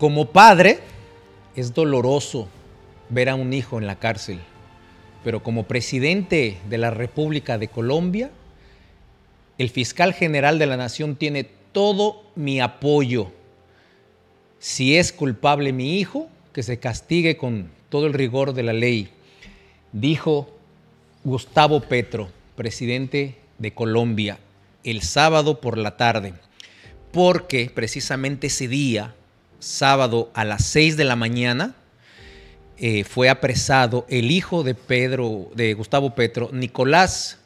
Como padre, es doloroso ver a un hijo en la cárcel, pero como presidente de la República de Colombia, el fiscal general de la nación tiene todo mi apoyo. Si es culpable mi hijo, que se castigue con todo el rigor de la ley, dijo Gustavo Petro, presidente de Colombia, el sábado por la tarde, porque precisamente ese día sábado a las 6 de la mañana, eh, fue apresado el hijo de Pedro, de Gustavo Petro, Nicolás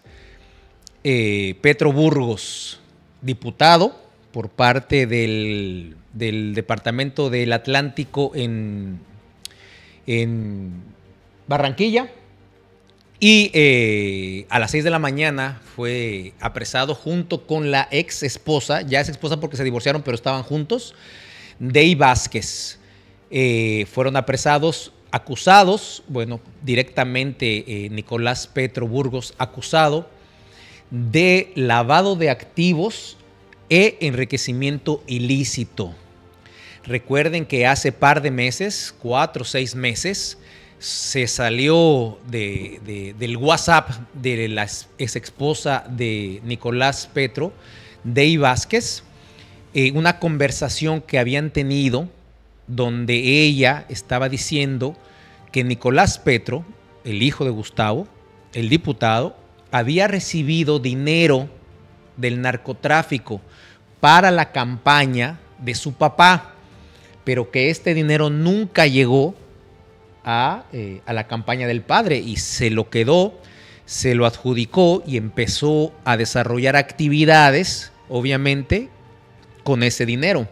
eh, Petro Burgos, diputado por parte del, Departamento del Atlántico en, Barranquilla. Y eh, a las 6 de la mañana fue apresado junto con la ex esposa, ya es esposa porque se divorciaron, pero estaban juntos, Dey Vázquez. Eh, fueron apresados, acusados, bueno, directamente eh, Nicolás Petro Burgos, acusado de lavado de activos e enriquecimiento ilícito. Recuerden que hace par de meses, cuatro o seis meses, se salió del WhatsApp de la ex esposa de Nicolás Petro, Dey Vázquez, eh, una conversación que habían tenido donde ella estaba diciendo que Nicolás Petro, el hijo de Gustavo, el diputado, había recibido dinero del narcotráfico para la campaña de su papá, pero que este dinero nunca llegó a, eh, a, la campaña del padre y se lo quedó, se lo adjudicó y empezó a desarrollar actividades, obviamente, con ese dinero.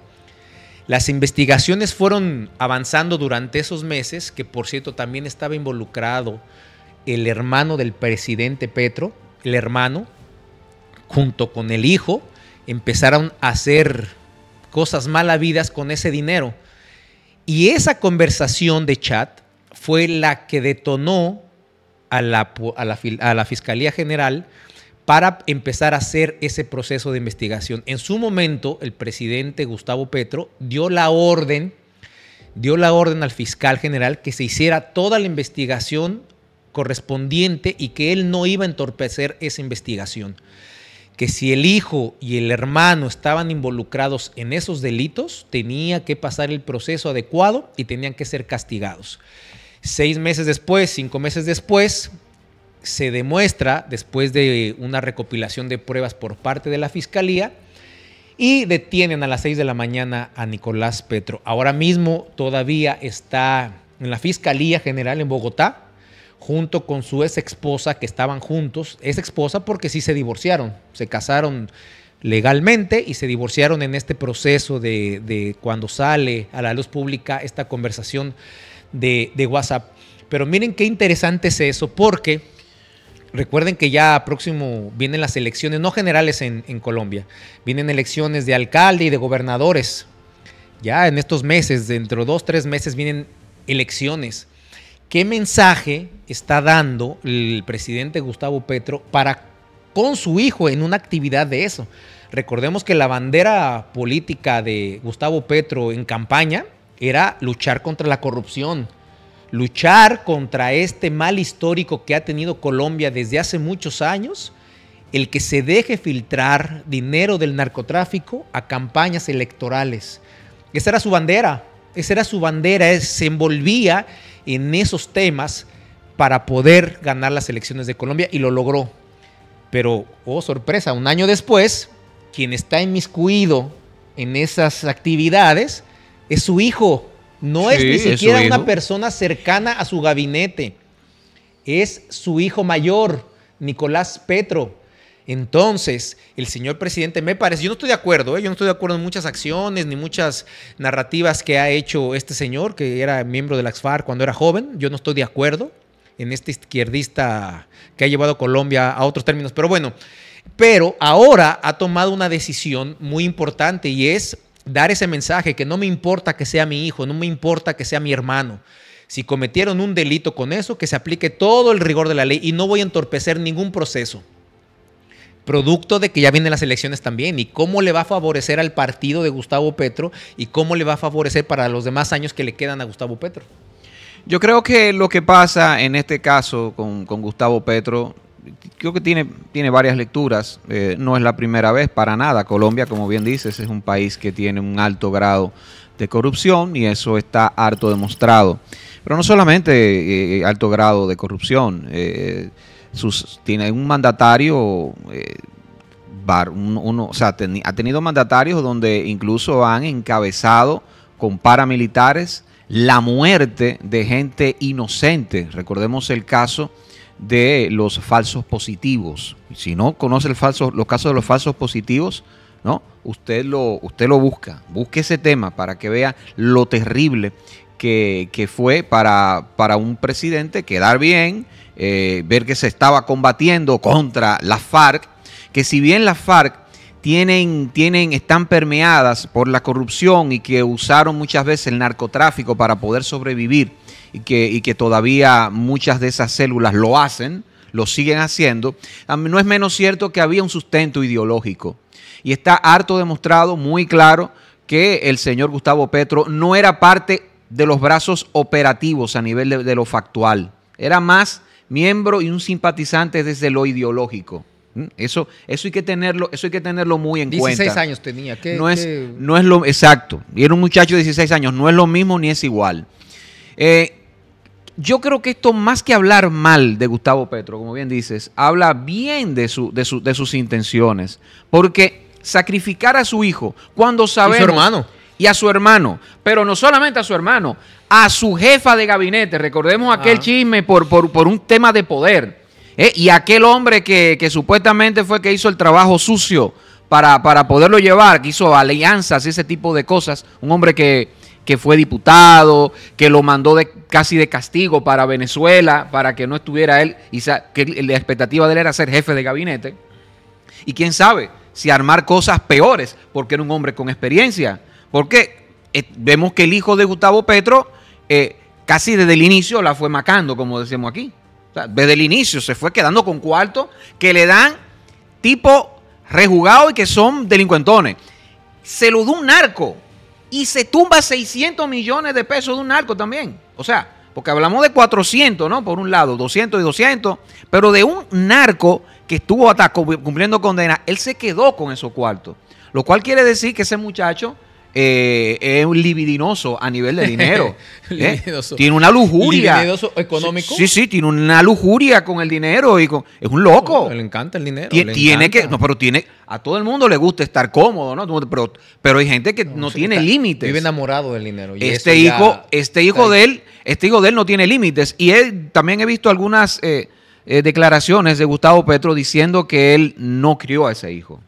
Las investigaciones fueron avanzando durante esos meses, que por cierto también estaba involucrado el hermano del presidente Petro, el hermano, junto con el hijo, empezaron a hacer cosas malavidas con ese dinero. Y esa conversación de chat fue la que detonó a la, a la, a la Fiscalía General para empezar a hacer ese proceso de investigación. En su momento, el presidente Gustavo Petro dio la orden, dio la orden al fiscal general que se hiciera toda la investigación correspondiente y que él no iba a entorpecer esa investigación. Que si el hijo y el hermano estaban involucrados en esos delitos, tenía que pasar el proceso adecuado y tenían que ser castigados. Seis meses después, cinco meses después, se demuestra después de una recopilación de pruebas por parte de la Fiscalía y detienen a las 6 de la mañana a Nicolás Petro. Ahora mismo todavía está en la Fiscalía General en Bogotá junto con su ex esposa que estaban juntos, ex esposa porque sí se divorciaron, se casaron legalmente y se divorciaron en este proceso de, cuando sale a la luz pública esta conversación de WhatsApp. Pero miren qué interesante es eso porque Recuerden que ya próximo vienen las elecciones, no generales en, Colombia, vienen elecciones de alcalde y de gobernadores. Ya en estos meses, dentro de dos, tres meses, vienen elecciones. ¿Qué mensaje está dando el presidente Gustavo Petro para con su hijo en una actividad de eso? Recordemos que la bandera política de Gustavo Petro en campaña era luchar contra la corrupción luchar contra este mal histórico que ha tenido Colombia desde hace muchos años, el que se deje filtrar dinero del narcotráfico a campañas electorales. Esa era su bandera, esa era su bandera, eh, se envolvía en esos temas para poder ganar las elecciones de Colombia y lo logró. Pero, oh sorpresa, un año después, quien está inmiscuido en esas actividades es su hijo, no es ni siquiera una persona cercana a su gabinete. Es su hijo mayor, Nicolás Petro. Entonces, el señor presidente, me parece, yo no estoy de acuerdo, ¿eh? yo no estoy de acuerdo en muchas acciones ni muchas narrativas que ha hecho este señor, que era miembro de la AXFAR cuando era joven, yo no estoy de acuerdo en este izquierdista que ha llevado a Colombia a otros términos, pero bueno, pero ahora ha tomado una decisión muy importante y es dar ese mensaje que no me importa que sea mi hijo, no me importa que sea mi hermano. Si cometieron un delito con eso, que se aplique todo el rigor de la ley y no voy a entorpecer ningún proceso. Producto de que ya vienen las elecciones también y cómo le va a favorecer al partido de Gustavo Petro y cómo le va a favorecer para los demás años que le quedan a Gustavo Petro. Yo creo que lo que pasa en este caso con, con Gustavo Petro creo que tiene, tiene varias lecturas. Eh, no es la primera vez para nada. Colombia, como bien dices, es un país que tiene un alto grado de corrupción y eso está harto demostrado. Pero no solamente eh, alto grado de corrupción. Eh, tiene un mandatario... uno, o sea, ha tenido mandatarios donde incluso han encabezado con paramilitares la muerte de gente inocente. Recordemos el caso de los falsos positivos. Si no conoce el falso, los casos de los falsos positivos, ¿no? Usted lo, usted lo busca, busque ese tema para que vea lo terrible que, fue para, para un presidente quedar bien, eh, ver que se estaba combatiendo contra la FARC, que si bien las FARC tienen, tienen, están permeadas por la corrupción y que usaron muchas veces el narcotráfico para poder sobrevivir, y que, todavía muchas de esas células lo hacen, lo siguen haciendo, no es menos cierto que había un sustento ideológico. Y está harto demostrado, muy claro, que el señor Gustavo Petro no era parte de los brazos operativos a nivel de, lo factual. Era más miembro y un simpatizante desde lo ideológico. ¿Mm? Eso, eso hay que tenerlo, eso hay que tenerlo muy en cuenta. 16 años tenía, no, es, no es lo exacto. Y era un muchacho de 16 años, no es lo mismo ni es igual. Eh, yo creo que esto más que hablar mal de Gustavo Petro, como bien dices, habla bien de, su, de, de sus intenciones. Porque sacrificar a su hijo cuando sabe Y su hermano. Y a su hermano. Pero no solamente a su hermano, a su jefa de gabinete. Recordemos aquel chisme por, por, un tema de poder. ¿eh? Y aquel hombre que, supuestamente fue que hizo el trabajo sucio para, para poderlo llevar, que hizo alianzas y ese tipo de cosas. Un hombre que que fue diputado, que lo mandó casi de castigo para Venezuela, para que no estuviera él, y que la expectativa de él era ser jefe de gabinete. Y quién sabe si armar cosas peores, porque era un hombre con experiencia. Porque eh, vemos que el hijo de Gustavo Petro eh, casi desde el inicio la fue macando, como decimos aquí. desde el inicio se fue quedando con cuartos que le dan tipo rejugado y que son delincuentones. Se lo dio un narco y se tumba 600 millones de pesos de un narco también. O sea, porque hablamos de 400, ¿no? Por un lado, 200 y 200, pero de un narco que estuvo hasta cumpliendo condena, él se quedó con esos cuartos. Lo cual quiere decir que ese muchacho eh, es un libidinoso a nivel de dinero. ¿eh? tiene una lujuria. económico. Sí, sí, tiene una lujuria con el dinero y es un loco. Oh, le encanta el dinero. tiene que, no, pero tiene, a todo el mundo le gusta estar cómodo, ¿no? Pero, pero hay gente que no, tiene límites. Vive enamorado del dinero. Este, este hijo, este hijo de él, este hijo de él no tiene límites. Y él también he visto algunas eh, declaraciones de Gustavo Petro diciendo que él no crió a ese hijo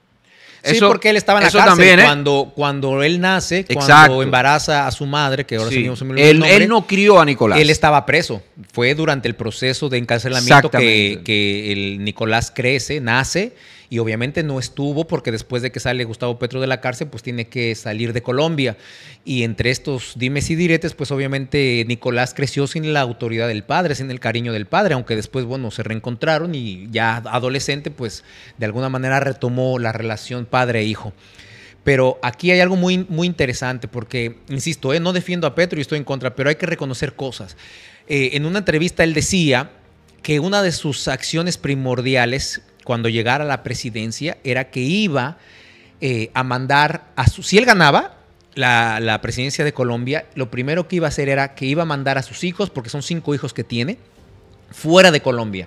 sí, porque él estaba en la cárcel ¿eh? cuando, cuando él nace, cuando embaraza a su madre, que ahora seguimos en el nombre, Él no crió a Nicolás. Él estaba preso. Fue durante el proceso de encarcelamiento que, que el Nicolás crece, nace y obviamente no estuvo porque después de que sale Gustavo Petro de la cárcel, pues tiene que salir de Colombia. Y entre estos dimes y diretes, pues obviamente Nicolás creció sin la autoridad del padre, sin el cariño del padre, aunque después, bueno, se reencontraron y ya adolescente, pues de alguna manera retomó la relación padre-hijo. E pero aquí hay algo muy, muy interesante, porque, insisto, eh, no defiendo a Petro y estoy en contra, pero hay que reconocer cosas. Eh, en una entrevista él decía que una de sus acciones primordiales cuando llegara a la presidencia era que iba eh, a mandar a su... Si él ganaba la, la, presidencia de Colombia, lo primero que iba a hacer era que iba a mandar a sus hijos, porque son cinco hijos que tiene, fuera de Colombia.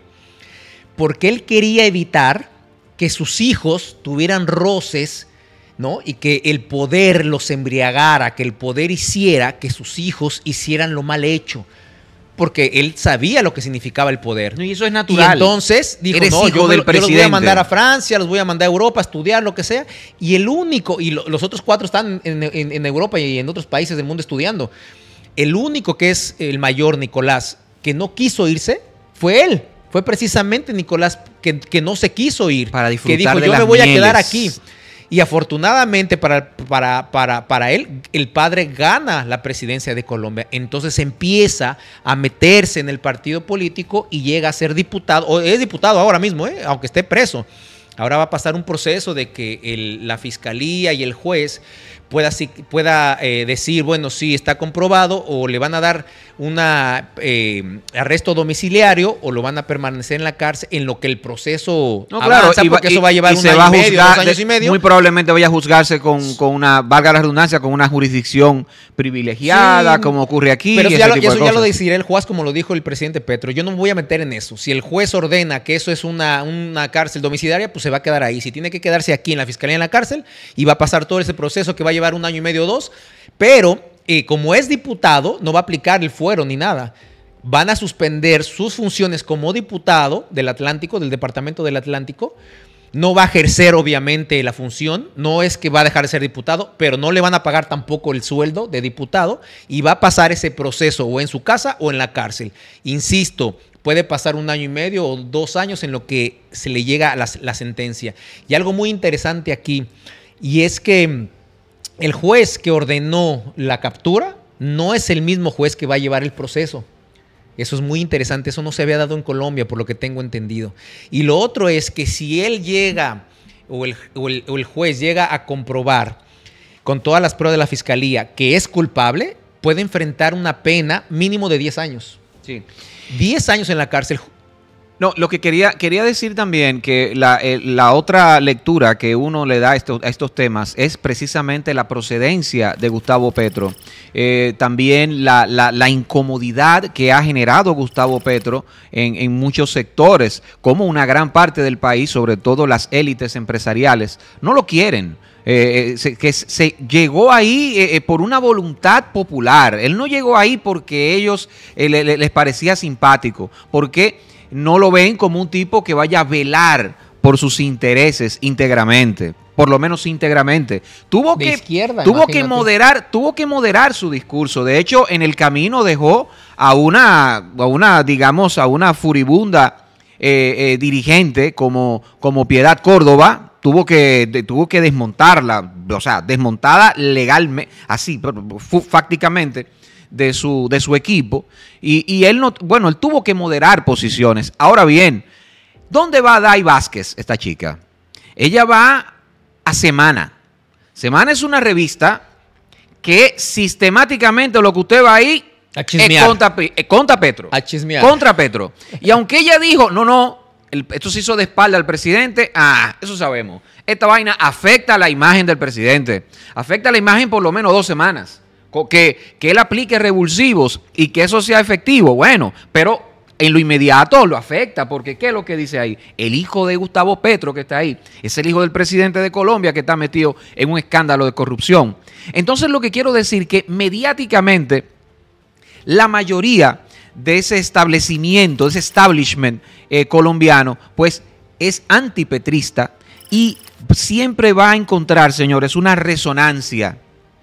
Porque él quería evitar que sus hijos tuvieran roces, ¿no? Y que el poder los embriagara, que el poder hiciera que sus hijos hicieran lo mal hecho porque él sabía lo que significaba el poder. Y eso es natural. Y entonces dijo, no, yo, del presidente. los voy a mandar a Francia, los voy a mandar a Europa a estudiar, lo que sea. Y el único, y los otros cuatro están en, Europa y en otros países del mundo estudiando. El único que es el mayor, Nicolás, que no quiso irse, fue él. Fue precisamente Nicolás que, no se quiso ir. Para disfrutar que dijo, yo me voy a quedar aquí. Y afortunadamente para, para, él, el padre gana la presidencia de Colombia. Entonces empieza a meterse en el partido político y llega a ser diputado, o es diputado ahora mismo, ¿eh? aunque esté preso. Ahora va a pasar un proceso de que la fiscalía y el juez pueda, pueda eh, decir, bueno, sí está comprobado, o le van a dar un eh, arresto domiciliario, o lo van a permanecer en la cárcel en lo que el proceso porque eso va a llevar un año y medio, dos años y medio. Muy probablemente vaya a juzgarse con, una, valga la redundancia, con una jurisdicción privilegiada, como ocurre aquí. Pero eso, ya, lo, lo decidirá el juez, como lo dijo el presidente Petro. Yo no me voy a meter en eso. Si el juez ordena que eso es una, una cárcel domiciliaria, pues se va a quedar ahí. Si tiene que quedarse aquí en la fiscalía en la cárcel y va a pasar todo ese proceso que vaya llevar un año y medio o dos, pero eh, como es diputado, no va a aplicar el fuero ni nada. Van a suspender sus funciones como diputado del Atlántico, del Departamento del Atlántico. No va a ejercer, obviamente, la función. No es que va a dejar de ser diputado, pero no le van a pagar tampoco el sueldo de diputado y va a pasar ese proceso o en su casa o en la cárcel. Insisto, puede pasar un año y medio o dos años en lo que se le llega la sentencia. Y algo muy interesante aquí, y es que el juez que ordenó la captura no es el mismo juez que va a llevar el proceso. Eso es muy interesante, eso no se había dado en Colombia, por lo que tengo entendido. Y lo otro es que si él llega o el, juez llega a comprobar con todas las pruebas de la fiscalía que es culpable, puede enfrentar una pena mínimo de 10 años. Sí. 10 años en la cárcel no, lo que quería, quería decir también que la, eh, otra lectura que uno le da a estos, temas es precisamente la procedencia de Gustavo Petro. Eh, también la, incomodidad que ha generado Gustavo Petro en, muchos sectores, como una gran parte del país, sobre todo las élites empresariales, no lo quieren. Eh, que se llegó ahí por una voluntad popular. Él no llegó ahí porque ellos les parecía simpático, porque no lo ven como un tipo que vaya a velar por sus intereses íntegramente, por lo menos íntegramente. Tuvo que tuvo que moderar, tuvo que moderar su discurso. De hecho, en el camino dejó a una a una digamos a una furibunda eh, eh, dirigente como, como Piedad Córdoba tuvo que, tuvo que desmontarla, o sea, desmontada legalmente, así, fácticamente de su, de su equipo. Y, él no, bueno, él tuvo que moderar posiciones. Ahora bien, ¿dónde va Dai Vázquez, esta chica? Ella va a Semana. Semana es una revista que sistemáticamente lo que usted va ahí a es contra, eh, contra, Petro. Contra Petro. Y aunque ella dijo, no, no, esto se hizo de espalda al presidente, ah, eso sabemos. Esta vaina afecta a la imagen del presidente. Afecta a la imagen por lo menos dos semanas que, que él aplique revulsivos y que eso sea efectivo, bueno, pero en lo inmediato lo afecta, porque ¿qué es lo que dice ahí? El hijo de Gustavo Petro que está ahí, es el hijo del presidente de Colombia que está metido en un escándalo de corrupción. Entonces lo que quiero decir que mediáticamente la mayoría de ese establecimiento, de ese establishment eh, colombiano, pues es antipetrista y siempre va a encontrar, señores, una resonancia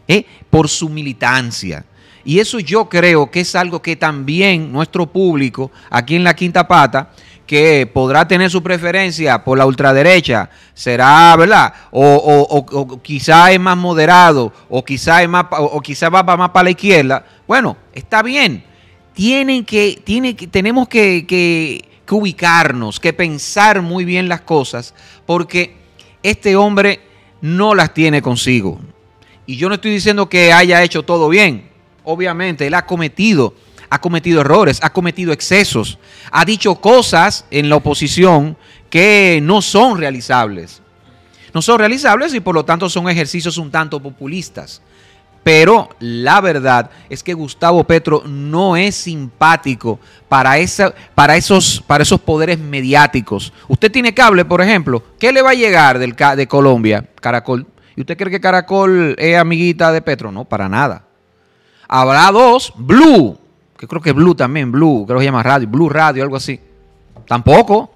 ¿eh? por su militancia. Y eso yo creo que es algo que también nuestro público aquí en la Quinta Pata, que podrá tener su preferencia por la ultraderecha, será, ¿verdad? O, o, quizá es más moderado, o quizá, más, o, quizá va más para la izquierda. Bueno, está bien. Tienen que, que, tenemos que, que ubicarnos, que pensar muy bien las cosas, porque este hombre no las tiene consigo. Y yo no estoy diciendo que haya hecho todo bien. Obviamente, él ha cometido, ha cometido errores, ha cometido excesos, ha dicho cosas en la oposición que no son realizables. No son realizables y por lo tanto son ejercicios un tanto populistas. Pero la verdad es que Gustavo Petro no es simpático para, para, esos, para esos poderes mediáticos. Usted tiene cable, por ejemplo. ¿Qué le va a llegar de Colombia, Caracol? ¿Y usted cree que Caracol es amiguita de Petro? No, para nada. Habrá dos, Blue, que creo que Blue también, Blue, creo que se llama Radio, Blue Radio, algo así. Tampoco.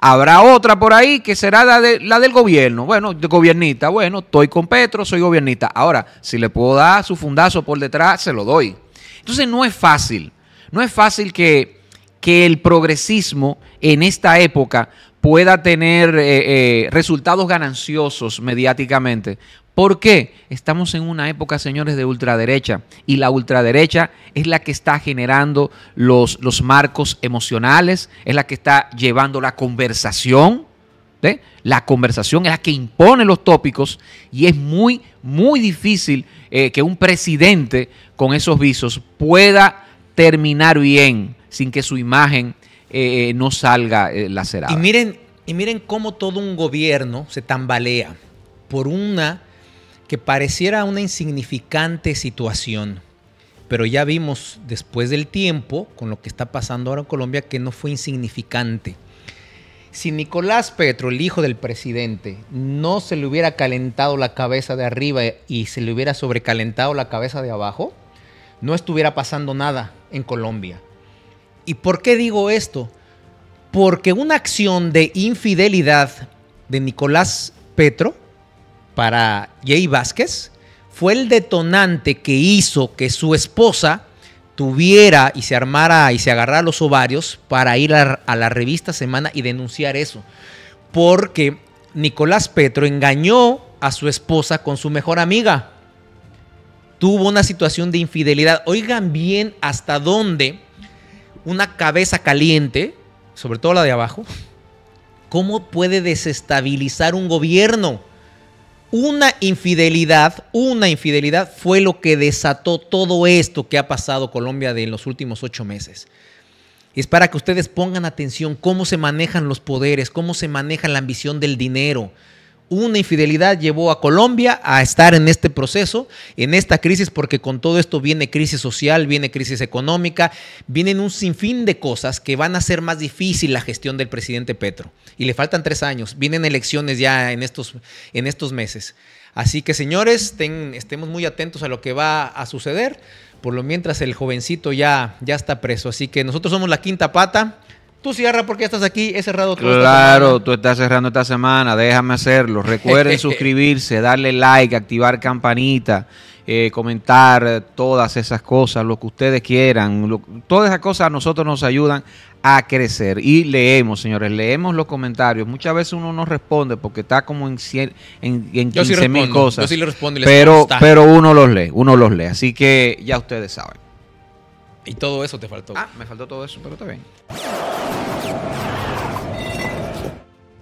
Habrá otra por ahí que será la, la del gobierno. Bueno, de gobiernita, bueno, estoy con Petro, soy gobiernita. Ahora, si le puedo dar su fundazo por detrás, se lo doy. Entonces no es fácil, no es fácil que, que el progresismo en esta época pueda tener eh, eh, resultados gananciosos mediáticamente. ¿Por qué? Estamos en una época, señores, de ultraderecha y la ultraderecha es la que está generando los, los marcos emocionales, es la que está llevando la conversación. La conversación es la que impone los tópicos y es muy, muy difícil eh, que un presidente con esos visos pueda terminar bien sin que su imagen eh, eh, no salga la eh, lacerada. Y miren, y miren cómo todo un gobierno se tambalea por una que pareciera una insignificante situación. Pero ya vimos después del tiempo, con lo que está pasando ahora en Colombia, que no fue insignificante. Si Nicolás Petro, el hijo del presidente, no se le hubiera calentado la cabeza de arriba y se le hubiera sobrecalentado la cabeza de abajo, no estuviera pasando nada en Colombia. ¿Y por qué digo esto? Porque una acción de infidelidad de Nicolás Petro para Jay Vázquez fue el detonante que hizo que su esposa tuviera y se armara y se agarrara los ovarios para ir a, a, la revista Semana y denunciar eso. Porque Nicolás Petro engañó a su esposa con su mejor amiga. Tuvo una situación de infidelidad. Oigan bien hasta dónde una cabeza caliente, sobre todo la de abajo, ¿cómo puede desestabilizar un gobierno? Una infidelidad, una infidelidad fue lo que desató todo esto que ha pasado Colombia en los últimos ocho meses. Y es para que ustedes pongan atención cómo se manejan los poderes, cómo se maneja la ambición del dinero, una infidelidad llevó a Colombia a estar en este proceso, en esta crisis, porque con todo esto viene crisis social, viene crisis económica, vienen un sinfín de cosas que van a hacer más difícil la gestión del presidente Petro. Y le faltan tres años, vienen elecciones ya en estos, en estos meses. Así que señores, estemos muy atentos a lo que va a suceder. Por lo mientras el jovencito ya, ya está preso. Así que nosotros somos la quinta pata. Tú cierras porque estás aquí, he cerrado todo. Claro, tú estás cerrando esta semana, déjame hacerlo. Recuerden suscribirse, darle like, activar campanita, eh, comentar todas esas cosas, lo que ustedes quieran. todas esas cosas a nosotros nos ayudan a crecer. Y leemos, señores, leemos los comentarios. Muchas veces uno no responde porque está como en, cien, en, 15 mil cosas. sí le y pero, pero uno los lee, uno los lee. Así que ya ustedes saben. Y todo eso te faltó. Ah, me faltó todo eso, pero está bien.